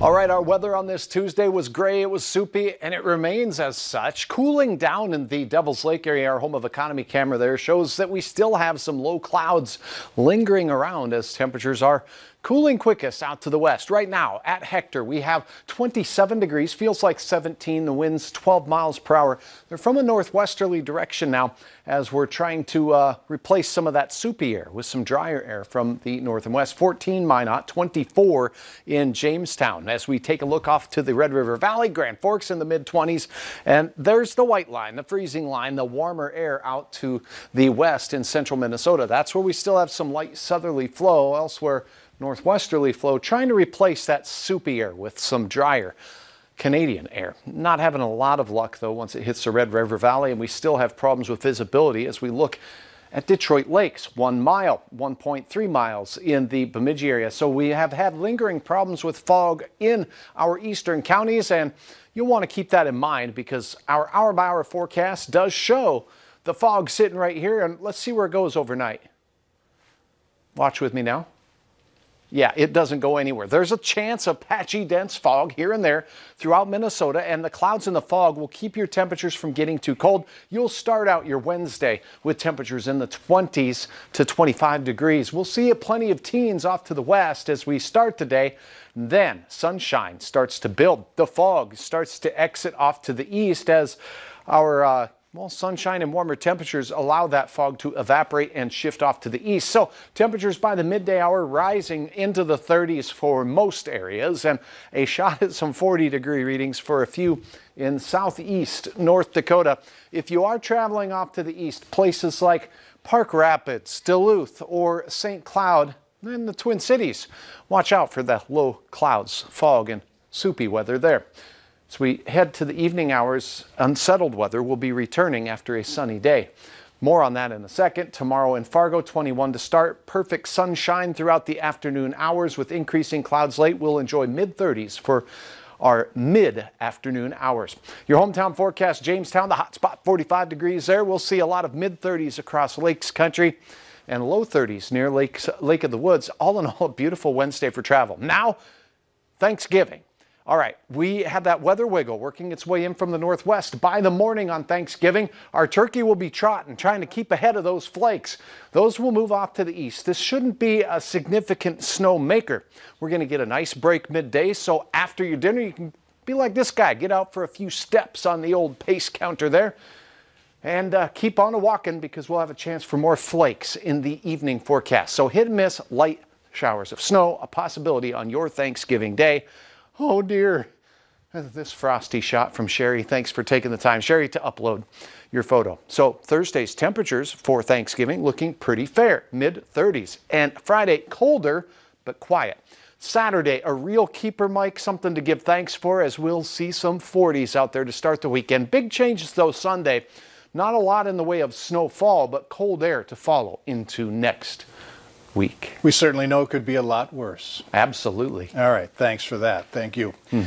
All right, our weather on this Tuesday was gray, it was soupy, and it remains as such. Cooling down in the Devil's Lake area, our home of economy camera there shows that we still have some low clouds lingering around as temperatures are Cooling quickest out to the west. Right now at Hector, we have 27 degrees, feels like 17. The wind's 12 miles per hour. They're from a northwesterly direction now as we're trying to uh, replace some of that soupy air with some drier air from the north and west. 14 Minot, 24 in Jamestown. As we take a look off to the Red River Valley, Grand Forks in the mid 20s, and there's the white line, the freezing line, the warmer air out to the west in central Minnesota. That's where we still have some light southerly flow. Elsewhere, northwesterly flow, trying to replace that soupy air with some drier Canadian air. Not having a lot of luck, though, once it hits the Red River Valley, and we still have problems with visibility as we look at Detroit Lakes, one mile, 1.3 miles in the Bemidji area. So we have had lingering problems with fog in our eastern counties, and you'll want to keep that in mind because our hour by hour forecast does show the fog sitting right here, and let's see where it goes overnight. Watch with me now. Yeah, it doesn't go anywhere. There's a chance of patchy, dense fog here and there throughout Minnesota, and the clouds and the fog will keep your temperatures from getting too cold. You'll start out your Wednesday with temperatures in the 20s to 25 degrees. We'll see a plenty of teens off to the west as we start the day, Then sunshine starts to build. The fog starts to exit off to the east as our uh, well, sunshine and warmer temperatures allow that fog to evaporate and shift off to the east. So temperatures by the midday hour rising into the 30s for most areas and a shot at some 40 degree readings for a few in southeast North Dakota. If you are traveling off to the east, places like Park Rapids, Duluth or St. Cloud and the Twin Cities, watch out for the low clouds, fog and soupy weather there. As we head to the evening hours, unsettled weather will be returning after a sunny day. More on that in a second. Tomorrow in Fargo, 21 to start. Perfect sunshine throughout the afternoon hours with increasing clouds late. We'll enjoy mid 30s for our mid afternoon hours. Your hometown forecast Jamestown, the hot spot 45 degrees there. We'll see a lot of mid 30s across Lakes Country and low 30s near Lakes, Lake of the Woods. All in all, a beautiful Wednesday for travel. Now, Thanksgiving. All right, we have that weather wiggle working its way in from the northwest. By the morning on Thanksgiving, our turkey will be trotting, trying to keep ahead of those flakes. Those will move off to the east. This shouldn't be a significant snow maker. We're going to get a nice break midday, so after your dinner, you can be like this guy. Get out for a few steps on the old pace counter there and uh, keep on a walking because we'll have a chance for more flakes in the evening forecast. So hit and miss light showers of snow, a possibility on your Thanksgiving day. Oh dear. This frosty shot from Sherry. Thanks for taking the time, Sherry, to upload your photo. So Thursday's temperatures for Thanksgiving looking pretty fair, mid 30s. And Friday, colder, but quiet. Saturday, a real keeper, Mike, something to give thanks for as we'll see some 40s out there to start the weekend. Big changes though Sunday. Not a lot in the way of snowfall, but cold air to follow into next week. We certainly know it could be a lot worse. Absolutely. All right. Thanks for that. Thank you. Hmm.